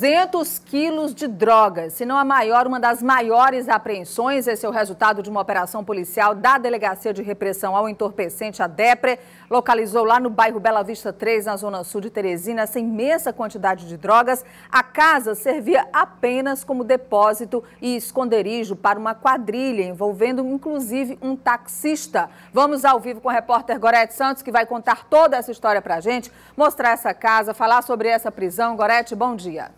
200 quilos de drogas, se não a maior, uma das maiores apreensões. Esse é o resultado de uma operação policial da Delegacia de Repressão ao Entorpecente, a DEPRE. Localizou lá no bairro Bela Vista 3, na zona sul de Teresina, essa imensa quantidade de drogas. A casa servia apenas como depósito e esconderijo para uma quadrilha, envolvendo inclusive um taxista. Vamos ao vivo com o repórter Gorete Santos, que vai contar toda essa história para a gente, mostrar essa casa, falar sobre essa prisão. Gorete, bom dia.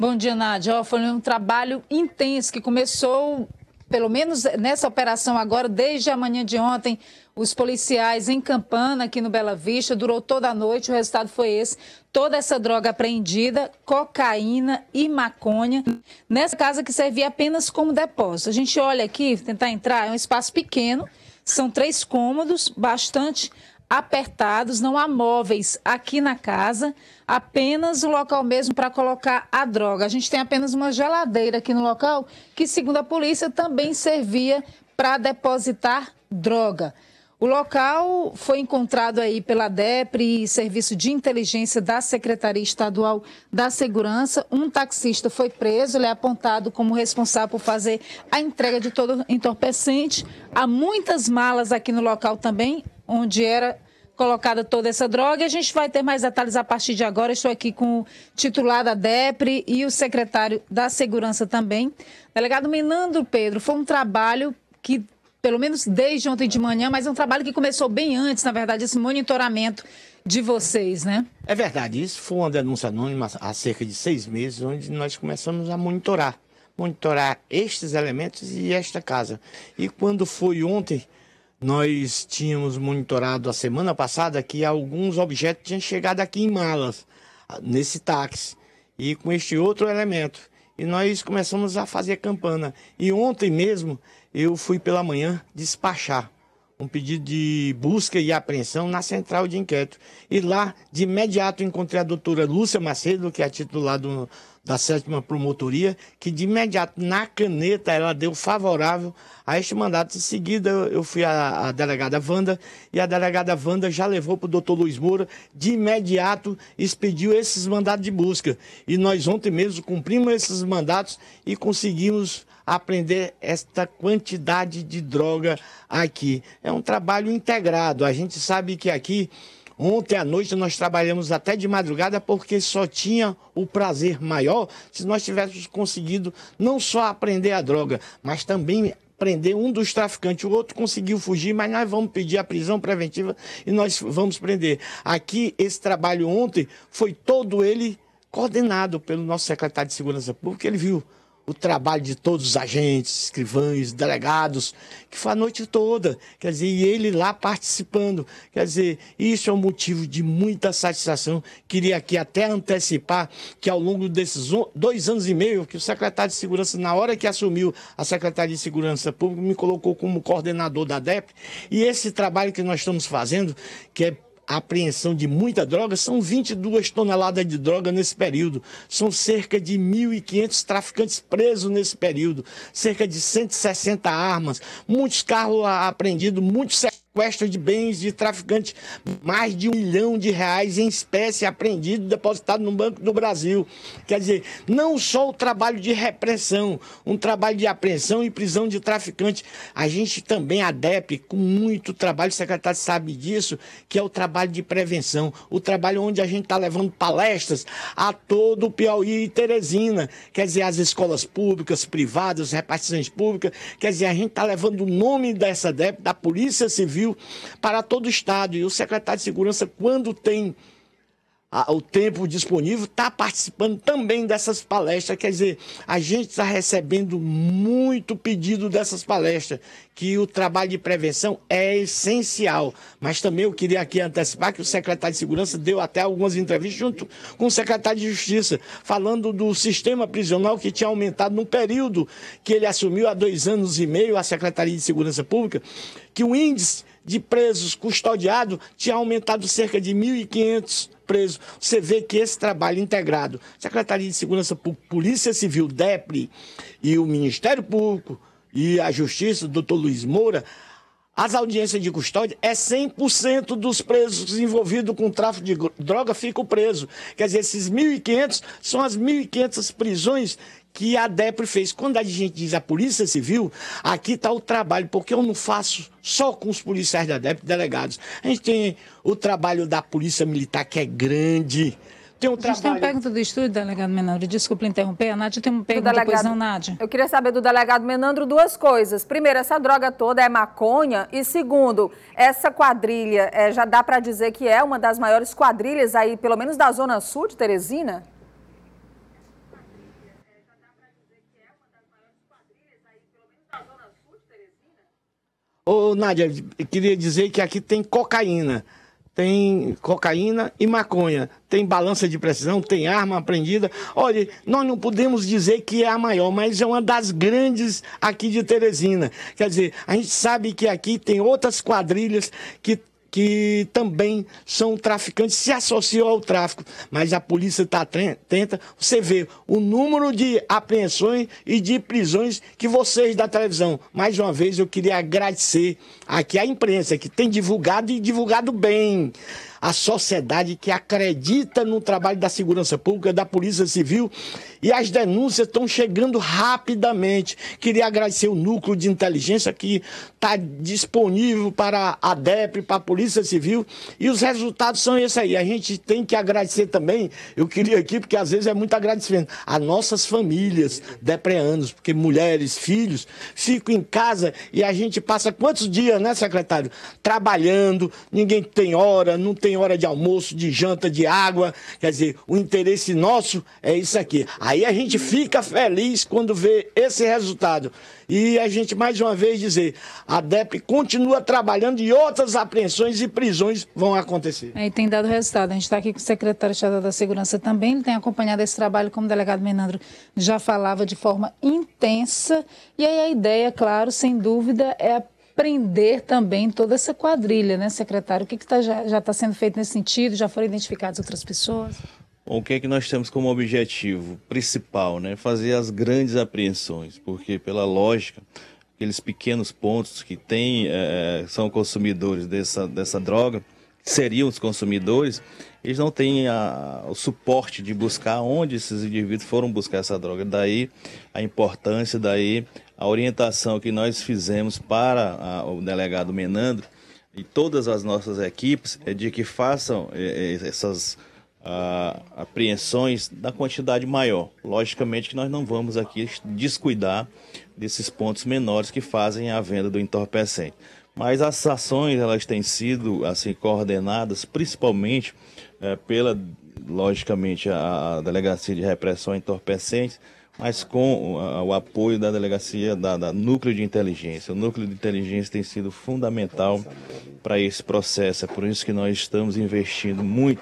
Bom dia, Nádia. Foi um trabalho intenso que começou, pelo menos eh, nessa operação agora, desde a manhã de ontem, os policiais em Campana, aqui no Bela Vista, durou toda a noite, o resultado foi esse. Toda essa droga apreendida, cocaína e maconha, nessa casa que servia apenas como depósito. A gente olha aqui, tentar entrar, é um espaço pequeno, são três cômodos, bastante apertados, não há móveis aqui na casa, apenas o local mesmo para colocar a droga. A gente tem apenas uma geladeira aqui no local que, segundo a polícia, também servia para depositar droga. O local foi encontrado aí pela DEPRE, Serviço de Inteligência da Secretaria Estadual da Segurança. Um taxista foi preso, ele é apontado como responsável por fazer a entrega de todo entorpecente. Há muitas malas aqui no local também, onde era colocada toda essa droga. A gente vai ter mais detalhes a partir de agora. Estou aqui com o titular da DEPRE e o secretário da Segurança também. Delegado Minando Pedro, foi um trabalho que, pelo menos desde ontem de manhã, mas é um trabalho que começou bem antes, na verdade, esse monitoramento de vocês, né? É verdade. Isso foi uma denúncia anônima há cerca de seis meses, onde nós começamos a monitorar. Monitorar estes elementos e esta casa. E quando foi ontem, nós tínhamos monitorado a semana passada que alguns objetos tinham chegado aqui em malas, nesse táxi, e com este outro elemento. E nós começamos a fazer campana. E ontem mesmo eu fui pela manhã despachar um pedido de busca e apreensão na central de inquérito. E lá, de imediato, encontrei a doutora Lúcia Macedo, que é a titular do da sétima promotoria, que de imediato, na caneta, ela deu favorável a este mandato. Em seguida, eu fui à, à delegada Wanda e a delegada Wanda já levou para o doutor Luiz Moura, de imediato expediu esses mandatos de busca. E nós ontem mesmo cumprimos esses mandatos e conseguimos aprender esta quantidade de droga aqui. É um trabalho integrado. A gente sabe que aqui Ontem à noite nós trabalhamos até de madrugada porque só tinha o prazer maior se nós tivéssemos conseguido não só aprender a droga, mas também prender um dos traficantes, o outro conseguiu fugir, mas nós vamos pedir a prisão preventiva e nós vamos prender. Aqui, esse trabalho ontem foi todo ele coordenado pelo nosso secretário de Segurança Pública, ele viu o trabalho de todos os agentes, escrivães, delegados, que foi a noite toda, quer dizer, e ele lá participando, quer dizer, isso é um motivo de muita satisfação. Queria aqui até antecipar que ao longo desses dois anos e meio, que o secretário de Segurança, na hora que assumiu a Secretaria de Segurança Pública, me colocou como coordenador da DEP, e esse trabalho que nós estamos fazendo, que é a apreensão de muita droga, são 22 toneladas de droga nesse período. São cerca de 1.500 traficantes presos nesse período, cerca de 160 armas, muitos carros apreendidos, muitos sequestro de bens de traficantes, mais de um milhão de reais em espécie apreendido e depositado no Banco do Brasil. Quer dizer, não só o trabalho de repressão, um trabalho de apreensão e prisão de traficantes. A gente também, a DEP, com muito trabalho, o secretário sabe disso, que é o trabalho de prevenção, o trabalho onde a gente está levando palestras a todo o Piauí e Teresina, quer dizer, as escolas públicas, privadas, repartições públicas, quer dizer, a gente está levando o nome dessa DEP, da Polícia Civil, Brasil, para todo o Estado. E o secretário de Segurança, quando tem ah, o tempo disponível, está participando também dessas palestras. Quer dizer, a gente está recebendo muito pedido dessas palestras, que o trabalho de prevenção é essencial. Mas também eu queria aqui antecipar que o secretário de Segurança deu até algumas entrevistas junto com o secretário de Justiça, falando do sistema prisional que tinha aumentado no período que ele assumiu há dois anos e meio a Secretaria de Segurança Pública, que o índice de presos custodiados tinha aumentado cerca de 1.500 presos. Você vê que esse trabalho integrado, Secretaria de Segurança Pública, Polícia Civil, DEPRI, e o Ministério Público e a Justiça, doutor Luiz Moura, as audiências de custódia é 100% dos presos envolvidos com tráfico de droga ficam presos. Quer dizer, esses 1.500 são as 1.500 prisões que a DEPRE fez. Quando a gente diz a Polícia Civil, aqui está o trabalho, porque eu não faço só com os policiais da DEPRE delegados. A gente tem o trabalho da Polícia Militar, que é grande. Tem um trabalho... a gente tem uma pergunta do estúdio, delegado Menandro. Desculpa interromper. A Nádia tem uma pergunta, delegado... depois não, Nádia. Eu queria saber do delegado Menandro duas coisas. Primeiro, essa droga toda é maconha. E segundo, essa quadrilha, é, já dá para dizer que é uma das maiores quadrilhas aí, pelo menos da Zona Sul de Teresina? Ô, Nádia, queria dizer que aqui tem cocaína. Tem cocaína e maconha. Tem balança de precisão, tem arma apreendida. Olha, nós não podemos dizer que é a maior, mas é uma das grandes aqui de Teresina. Quer dizer, a gente sabe que aqui tem outras quadrilhas que que também são traficantes, se associou ao tráfico, mas a polícia está atenta. Você vê o número de apreensões e de prisões que vocês da televisão. Mais uma vez, eu queria agradecer aqui à imprensa que tem divulgado e divulgado bem a sociedade que acredita no trabalho da segurança pública, da Polícia Civil, e as denúncias estão chegando rapidamente. Queria agradecer o núcleo de inteligência que está disponível para a DEP, para a Polícia Civil, e os resultados são esses aí. A gente tem que agradecer também, eu queria aqui, porque às vezes é muito agradecimento, a nossas famílias depreanos, porque mulheres, filhos, ficam em casa e a gente passa quantos dias, né, secretário? Trabalhando, ninguém tem hora, não tem tem hora de almoço, de janta, de água. Quer dizer, o interesse nosso é isso aqui. Aí a gente fica feliz quando vê esse resultado. E a gente, mais uma vez, dizer: a DEP continua trabalhando e outras apreensões e prisões vão acontecer. É, e tem dado resultado. A gente está aqui com o secretário estadual da Segurança também, ele tem acompanhado esse trabalho, como o delegado Menandro já falava, de forma intensa. E aí a ideia, claro, sem dúvida, é a prender também toda essa quadrilha, né, secretário? O que, que tá, já está sendo feito nesse sentido? Já foram identificadas outras pessoas? Bom, o que é que nós temos como objetivo principal, né? Fazer as grandes apreensões, porque pela lógica, aqueles pequenos pontos que tem, é, são consumidores dessa, dessa droga, seriam os consumidores, eles não têm a, o suporte de buscar onde esses indivíduos foram buscar essa droga. Daí a importância, daí a orientação que nós fizemos para a, o delegado Menandro e todas as nossas equipes é de que façam é, é, essas a, apreensões da quantidade maior. Logicamente que nós não vamos aqui descuidar desses pontos menores que fazem a venda do entorpecente. Mas as ações elas têm sido assim coordenadas principalmente é, pela logicamente a, delegacia de repressão a entorpecentes, mas com o apoio da delegacia, da, da, núcleo de inteligência. O núcleo de inteligência tem sido fundamental para esse processo. É por isso que nós estamos investindo muito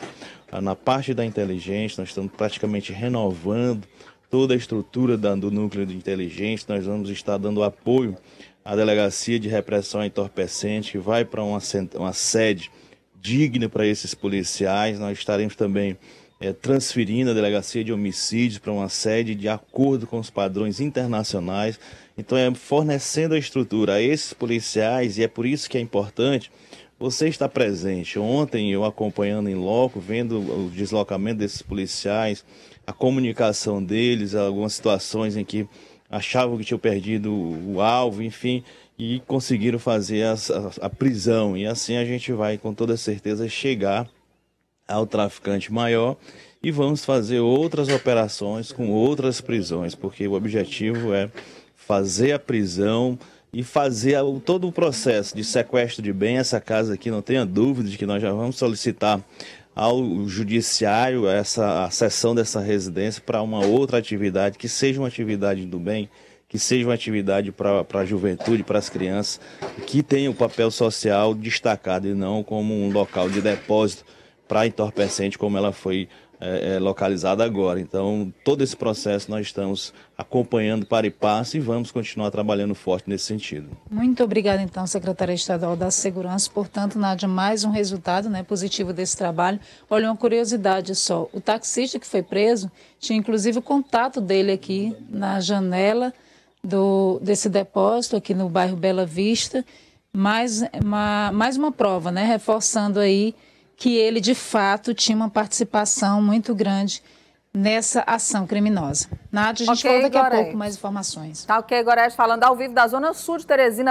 ah, na parte da inteligência, nós estamos praticamente renovando toda a estrutura da, do núcleo de inteligência, nós vamos estar dando apoio à delegacia de repressão entorpecente, que vai para uma, uma sede digna para esses policiais, nós estaremos também é, transferindo a delegacia de homicídios para uma sede de acordo com os padrões internacionais. Então, é fornecendo a estrutura a esses policiais, e é por isso que é importante você estar presente. Ontem, eu acompanhando em loco, vendo o deslocamento desses policiais, a comunicação deles, algumas situações em que achavam que tinham perdido o alvo, enfim, e conseguiram fazer a, a, a prisão. E assim a gente vai, com toda certeza, chegar ao traficante maior e vamos fazer outras operações com outras prisões, porque o objetivo é fazer a prisão e fazer todo o processo de sequestro de bem. Essa casa aqui, não tenha dúvida de que nós já vamos solicitar ao judiciário essa a cessão dessa residência para uma outra atividade que seja uma atividade do bem que seja uma atividade para a juventude, para as crianças, que tenha o um papel social destacado e não como um local de depósito para entorpecente como ela foi é, é, localizada agora. Então, todo esse processo nós estamos acompanhando para e passo e vamos continuar trabalhando forte nesse sentido. Muito obrigada, então, secretária estadual da Segurança. Portanto, Nádia, mais um resultado né, positivo desse trabalho. Olha, uma curiosidade só: o taxista que foi preso tinha inclusive o contato dele aqui na janela do, desse depósito, aqui no bairro Bela Vista. Mais, uma, mais uma prova, né? Reforçando aí que ele de fato tinha uma participação muito grande nessa ação criminosa. Nada, a gente okay, fala daqui Gorete. a pouco mais informações. Tá ok, Gorete, falando ao vivo da Zona Sul de Teresina.